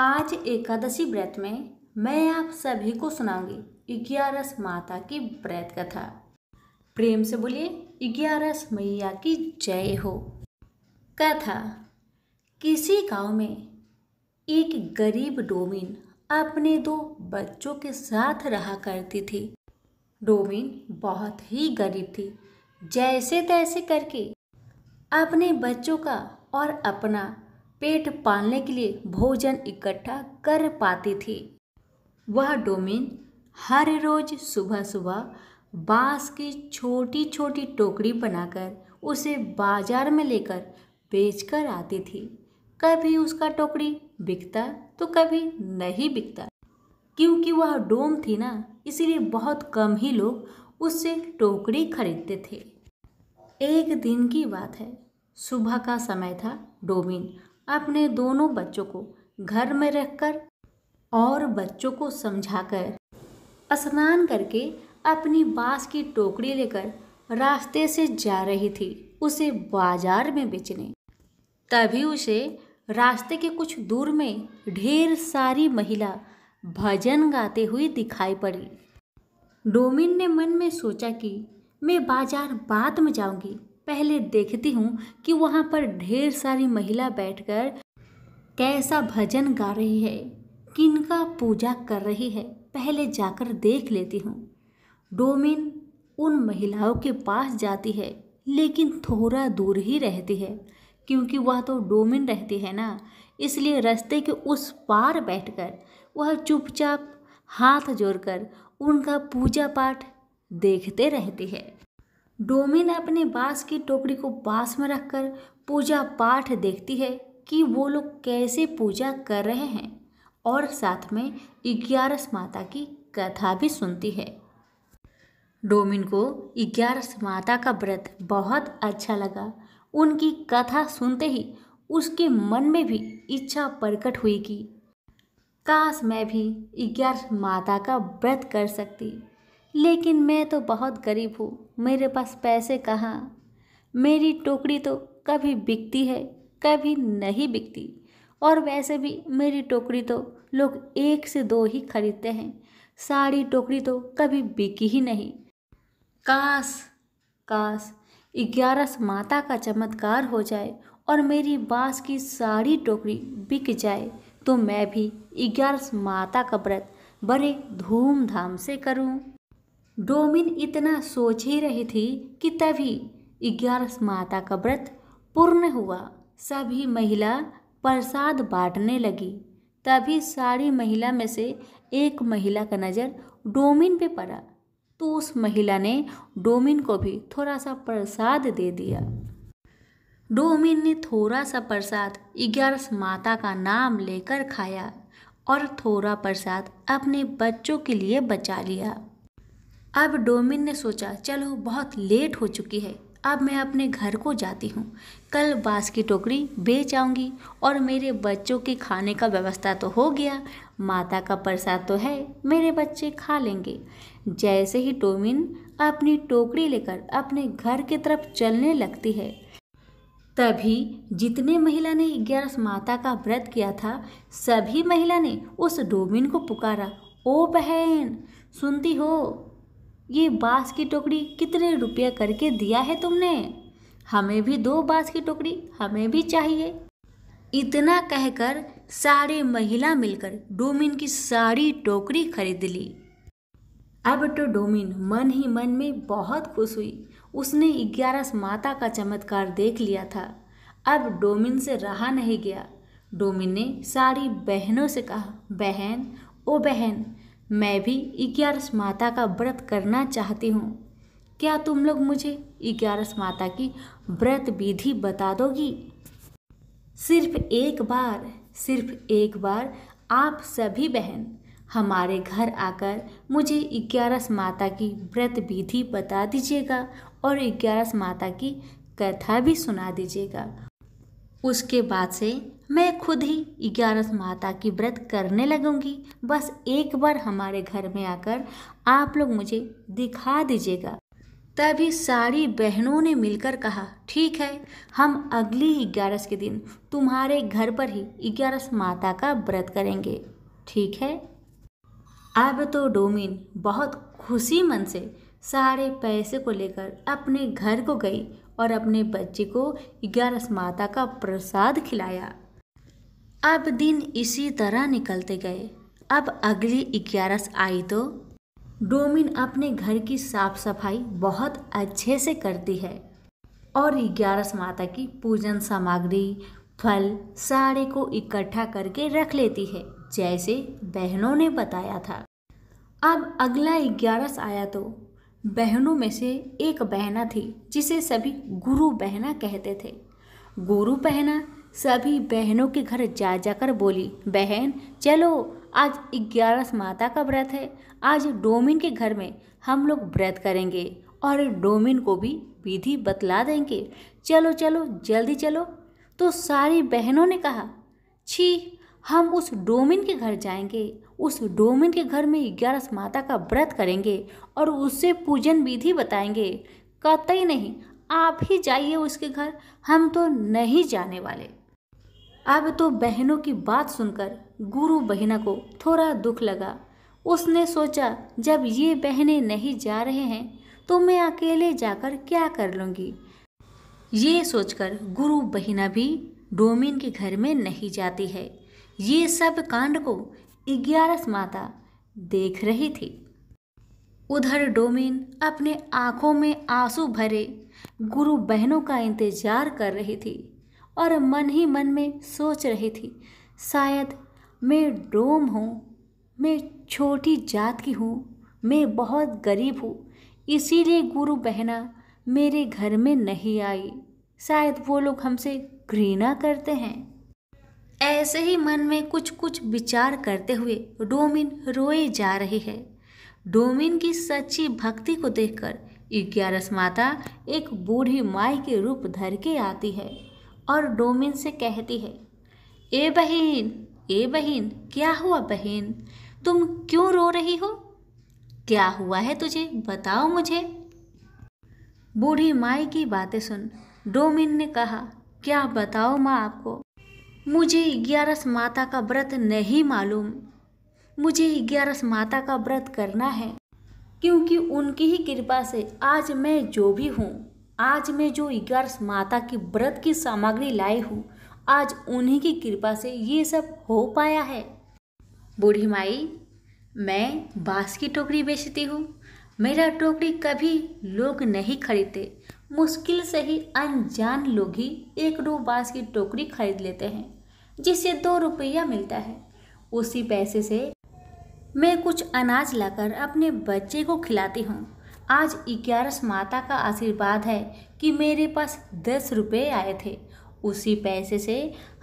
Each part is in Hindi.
आज एकादशी व्रत में मैं आप सभी को सुनाऊंगी ग्यारस माता की व्रत कथा प्रेम से बोलिए ग्यारस मैया की जय हो कथा किसी गांव में एक गरीब डोमिन अपने दो बच्चों के साथ रहा करती थी डोमिन बहुत ही गरीब थी जैसे तैसे करके अपने बच्चों का और अपना पेट पालने के लिए भोजन इकट्ठा कर पाती थी वह डोमिन हर रोज सुबह सुबह बांस की छोटी छोटी टोकरी बनाकर उसे बाजार में लेकर बेचकर आती थी कभी उसका टोकरी बिकता तो कभी नहीं बिकता क्योंकि वह डोम थी ना इसलिए बहुत कम ही लोग उससे टोकरी खरीदते थे एक दिन की बात है सुबह का समय था डोमिन अपने दोनों बच्चों को घर में रखकर और बच्चों को समझाकर स्नान करके अपनी बाँस की टोकरी लेकर रास्ते से जा रही थी उसे बाजार में बेचने तभी उसे रास्ते के कुछ दूर में ढेर सारी महिला भजन गाते हुए दिखाई पड़ी डोमिन ने मन में सोचा कि मैं बाजार बाद में जाऊंगी पहले देखती हूँ कि वहाँ पर ढेर सारी महिला बैठकर कैसा भजन गा रही है किनका पूजा कर रही है पहले जाकर देख लेती हूँ डोमिन उन महिलाओं के पास जाती है लेकिन थोड़ा दूर ही रहती है क्योंकि वह तो डोमिन रहती है ना इसलिए रास्ते के उस पार बैठकर वह चुपचाप हाथ जोड़कर उनका पूजा पाठ देखते रहती है डोमिन अपने बांस की टोकरी को बांस में रखकर पूजा पाठ देखती है कि वो लोग कैसे पूजा कर रहे हैं और साथ में ग्यारस माता की कथा भी सुनती है डोमिन को ग्यारस माता का व्रत बहुत अच्छा लगा उनकी कथा सुनते ही उसके मन में भी इच्छा प्रकट हुई कि काश मैं भी ग्यारस माता का व्रत कर सकती लेकिन मैं तो बहुत गरीब हूँ मेरे पास पैसे कहाँ मेरी टोकरी तो कभी बिकती है कभी नहीं बिकती और वैसे भी मेरी टोकरी तो लोग एक से दो ही खरीदते हैं साड़ी टोकरी तो कभी बिकी ही नहीं काश काश ग्यारस माता का चमत्कार हो जाए और मेरी बाँस की साड़ी टोकरी बिक जाए तो मैं भी ग्यारस माता का व्रत बड़े धूमधाम से करूं डोमिन इतना सोच ही रही थी कि तभी ग्यारस माता का व्रत पूर्ण हुआ सभी महिला प्रसाद बांटने लगी तभी सारी महिला में से एक महिला का नज़र डोमिन पे पड़ा तो उस महिला ने डोमिन को भी थोड़ा सा प्रसाद दे दिया डोमिन ने थोड़ा सा प्रसाद ग्यारस माता का नाम लेकर खाया और थोड़ा प्रसाद अपने बच्चों के लिए बचा लिया अब डोमिन ने सोचा चलो बहुत लेट हो चुकी है अब मैं अपने घर को जाती हूँ कल बाँस की टोकरी बेच आऊँगी और मेरे बच्चों के खाने का व्यवस्था तो हो गया माता का प्रसाद तो है मेरे बच्चे खा लेंगे जैसे ही टोमिन अपनी टोकरी लेकर अपने घर की तरफ चलने लगती है तभी जितने महिला ने ग्यारस माता का व्रत किया था सभी महिला ने उस डोमिन को पुकारा ओ बहन सुनती हो ये बांस की टोकरी कितने रुपया करके दिया है तुमने हमें भी दो बांस की टोकरी हमें भी चाहिए इतना कहकर सारे महिला मिलकर डोमिन की सारी टोकरी खरीद ली अब तो डोमिन मन ही मन में बहुत खुश हुई उसने ग्यारस माता का चमत्कार देख लिया था अब डोमिन से रहा नहीं गया डोमिन ने सारी बहनों से कहा बहन ओ बहन मैं भी इग्यारस माता का व्रत करना चाहती हूँ क्या तुम लोग मुझे इग्यारस माता की व्रत विधि बता दोगी सिर्फ एक बार सिर्फ एक बार आप सभी बहन हमारे घर आकर मुझे इग्यारस माता की व्रत विधि बता दीजिएगा और ग्यारस माता की कथा भी सुना दीजिएगा उसके बाद से मैं खुद ही ग्यारस माता की व्रत करने लगूंगी बस एक बार हमारे घर में आकर आप लोग मुझे दिखा दीजिएगा तभी सारी बहनों ने मिलकर कहा ठीक है हम अगली ग्यारस के दिन तुम्हारे घर पर ही ग्यारस माता का व्रत करेंगे ठीक है अब तो डोमिन बहुत खुशी मन से सारे पैसे को लेकर अपने घर को गई और अपने बच्चे को ग्यारस माता का प्रसाद खिलाया अब दिन इसी तरह निकलते गए अब अगली ग्यारस आई तो डोमिन अपने घर की साफ सफाई बहुत अच्छे से करती है और ग्यारस माता की पूजन सामग्री फल सारे को इकट्ठा करके रख लेती है जैसे बहनों ने बताया था अब अगला ग्यारस आया तो बहनों में से एक बहना थी जिसे सभी गुरु बहना कहते थे गुरु बहना सभी बहनों के घर जा जाकर बोली बहन चलो आज ग्यारस माता का व्रत है आज डोमिन के घर में हम लोग व्रत करेंगे और डोमिन को भी विधि बतला देंगे चलो चलो जल्दी चलो तो सारी बहनों ने कहा छी हम उस डोमिन के घर जाएंगे उस डोमिन के घर में ग्यारस माता का व्रत करेंगे और उससे पूजन विधि बताएंगे कतई नहीं आप ही जाइए उसके घर हम तो नहीं जाने वाले अब तो बहनों की बात सुनकर गुरु बहिना को थोड़ा दुख लगा उसने सोचा जब ये बहनें नहीं जा रहे हैं तो मैं अकेले जाकर क्या कर लूँगी ये सोचकर गुरु बहिना भी डोमिन के घर में नहीं जाती है ये सब कांड को ग्यारस माता देख रही थी उधर डोमिन अपने आंखों में आंसू भरे गुरु बहनों का इंतजार कर रही थी और मन ही मन में सोच रही थी शायद मैं डोम हूँ मैं छोटी जात की हूँ मैं बहुत गरीब हूँ इसीलिए गुरु बहना मेरे घर में नहीं आई शायद वो लोग हमसे घृणा करते हैं ऐसे ही मन में कुछ कुछ विचार करते हुए डोमिन रोए जा रही है डोमिन की सच्ची भक्ति को देखकर ग्यारस माता एक बूढ़ी माई के रूप धर के आती है और डोमिन से कहती है ए बहन ए बहन क्या हुआ बहन तुम क्यों रो रही हो क्या हुआ है तुझे बताओ मुझे बूढ़ी माई की बातें सुन डोमिन ने कहा क्या बताओ माँ आपको मुझे ग्यारस माता का व्रत नहीं मालूम मुझे ग्यारस माता का व्रत करना है क्योंकि उनकी ही कृपा से आज मैं जो भी हूँ आज मैं जो इगार्स माता की व्रत की सामग्री लाई हूँ आज उन्हीं की कृपा से ये सब हो पाया है बूढ़ी माई मैं बांस की टोकरी बेचती हूँ मेरा टोकरी कभी लोग नहीं खरीदते मुश्किल से ही अनजान लोग ही एक दो बांस की टोकरी खरीद लेते हैं जिससे दो रुपया मिलता है उसी पैसे से मैं कुछ अनाज लाकर अपने बच्चे को खिलाती हूँ आज ग्यारस माता का आशीर्वाद है कि मेरे पास दस रुपये आए थे उसी पैसे से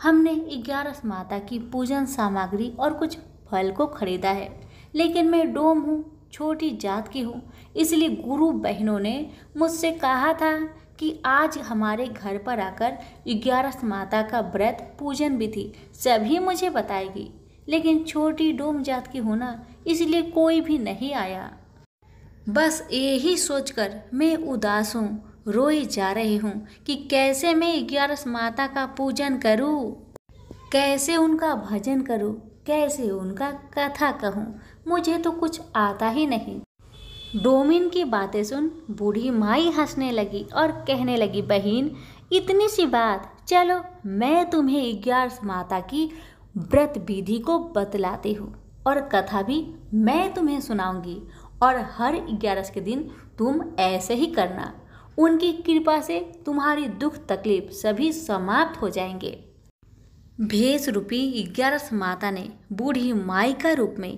हमने ग्यारस माता की पूजन सामग्री और कुछ फल को खरीदा है लेकिन मैं डोम हूँ छोटी जात की हूँ इसलिए गुरु बहनों ने मुझसे कहा था कि आज हमारे घर पर आकर ग्यारस माता का व्रत पूजन भी थी सभी मुझे बताएगी लेकिन छोटी डोम जात की हूँ ना इसलिए कोई भी नहीं आया बस यही सोचकर मैं उदास हूँ रोई जा रही हूँ कि कैसे मैं ग्यारस माता का पूजन करूँ कैसे उनका भजन करूँ कैसे उनका कथा कहूँ मुझे तो कुछ आता ही नहीं डोमिन की बातें सुन बूढ़ी माई हंसने लगी और कहने लगी बहन इतनी सी बात चलो मैं तुम्हें ग्यारस माता की व्रत विधि को बतलाती हूँ और कथा भी मैं तुम्हें सुनाऊंगी और हर ग्यारस के दिन तुम ऐसे ही करना उनकी कृपा से तुम्हारी दुख तकलीफ सभी समाप्त हो जाएंगे भेष रूपी ग्यारस माता ने बूढ़ी माई का रूप में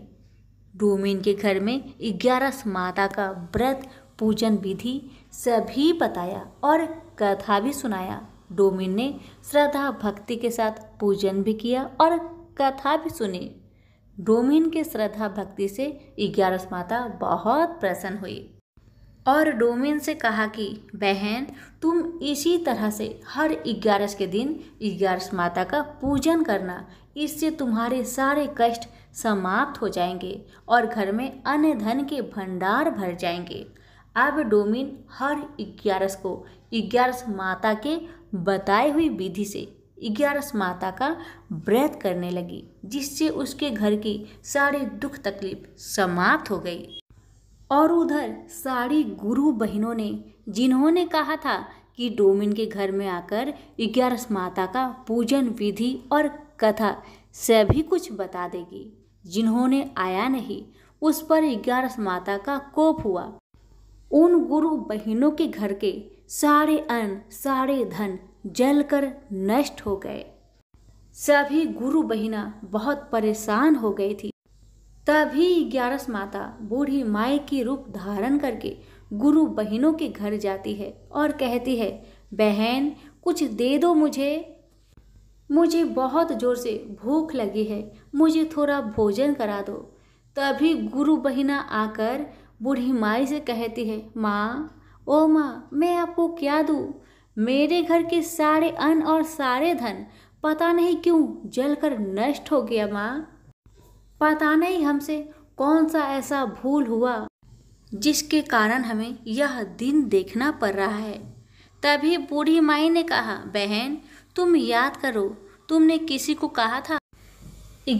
डोमिन के घर में ग्यारस माता का व्रत पूजन विधि सभी बताया और कथा भी सुनाया डोमिन ने श्रद्धा भक्ति के साथ पूजन भी किया और कथा भी सुनी डोमिन के श्रद्धा भक्ति से ग्यारस माता बहुत प्रसन्न हुई और डोमिन से कहा कि बहन तुम इसी तरह से हर ग्यारस के दिन ग्यारस माता का पूजन करना इससे तुम्हारे सारे कष्ट समाप्त हो जाएंगे और घर में अन्य धन के भंडार भर जाएंगे अब डोमिन हर ग्यारस को ग्यारस माता के बताई हुई विधि से ग्यारस माता का व्रत करने लगी जिससे उसके घर की सारी दुख तकलीफ समाप्त हो गई और उधर सारी गुरु बहनों ने जिन्होंने कहा था कि डोमिन के घर में आकर ग्यारस माता का पूजन विधि और कथा सभी कुछ बता देगी जिन्होंने आया नहीं उस पर ग्यारस माता का कोप हुआ उन गुरु बहनों के घर के सारे अन्न सारे धन जलकर नष्ट हो गए सभी गुरु बहिना बहुत परेशान हो गई थी तभी ग्यारस माता बूढ़ी माई की रूप धारण करके गुरु बहनों के घर जाती है और कहती है बहन कुछ दे दो मुझे मुझे बहुत जोर से भूख लगी है मुझे थोड़ा भोजन करा दो तभी गुरु बहिना आकर बूढ़ी माई से कहती है माँ ओ माँ मैं आपको क्या दूँ मेरे घर के सारे अन्न और सारे धन पता नहीं क्यों जलकर नष्ट हो गया माँ पता नहीं हमसे कौन सा ऐसा भूल हुआ जिसके कारण हमें यह दिन देखना पड़ रहा है तभी बूढ़ी माई ने कहा बहन तुम याद करो तुमने किसी को कहा था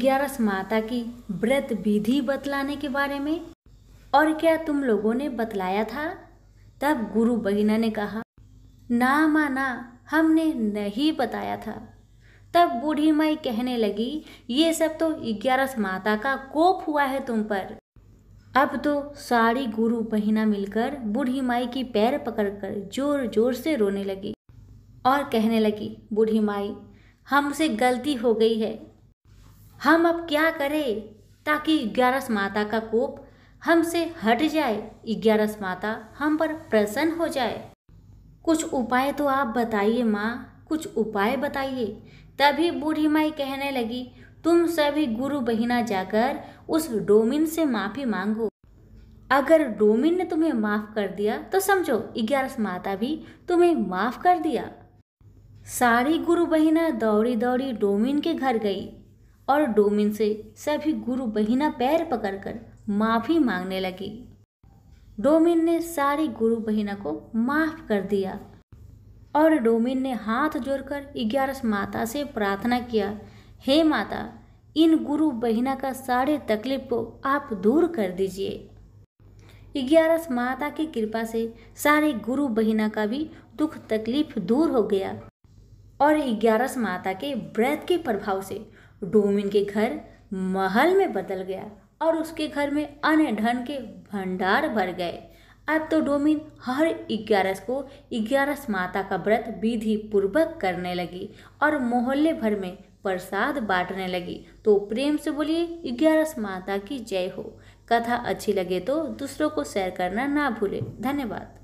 ग्यारस माता की व्रत विधि बतलाने के बारे में और क्या तुम लोगों ने बतलाया था तब गुरु बहिना ने कहा ना माना हमने नहीं बताया था तब बूढ़ी माई कहने लगी ये सब तो ग्यारस माता का कोप हुआ है तुम पर अब तो सारी गुरु बहिना मिलकर बूढ़ी माई की पैर पकड़कर जोर जोर से रोने लगी और कहने लगी बूढ़ी माई हमसे गलती हो गई है हम अब क्या करें ताकि ग्यारस माता का कोप हमसे हट जाए ग्यारस माता हम पर प्रसन्न हो जाए कुछ उपाय तो आप बताइए माँ कुछ उपाय बताइए तभी बूढ़ी माई कहने लगी तुम सभी गुरु बहिना जाकर उस डोमिन से माफ़ी मांगो अगर डोमिन ने तुम्हें माफ़ कर दिया तो समझो ग्यारस माता भी तुम्हें माफ़ कर दिया सारी गुरु बहिना दौड़ी दौड़ी डोमिन के घर गई और डोमिन से सभी गुरु बहिना पैर पकड़कर माफ़ी मांगने लगी डोमिन ने सारी गुरु बहिना को माफ कर दिया और डोमिन ने हाथ जोड़कर ग्यारस माता से प्रार्थना किया हे माता इन गुरु बहिना का सारे तकलीफ को आप दूर कर दीजिए ग्यारस माता की कृपा से सारे गुरु बहिना का भी दुख तकलीफ दूर हो गया और ग्यारस माता के व्रत के प्रभाव से डोमिन के घर महल में बदल गया और उसके घर में अन्य धन के भंडार भर गए अब तो डोमिन हर ग्यारस को ग्यारस माता का व्रत विधि पूर्वक करने लगी और मोहल्ले भर में प्रसाद बांटने लगी तो प्रेम से बोलिए ग्यारस माता की जय हो कथा अच्छी लगे तो दूसरों को शेयर करना ना भूले धन्यवाद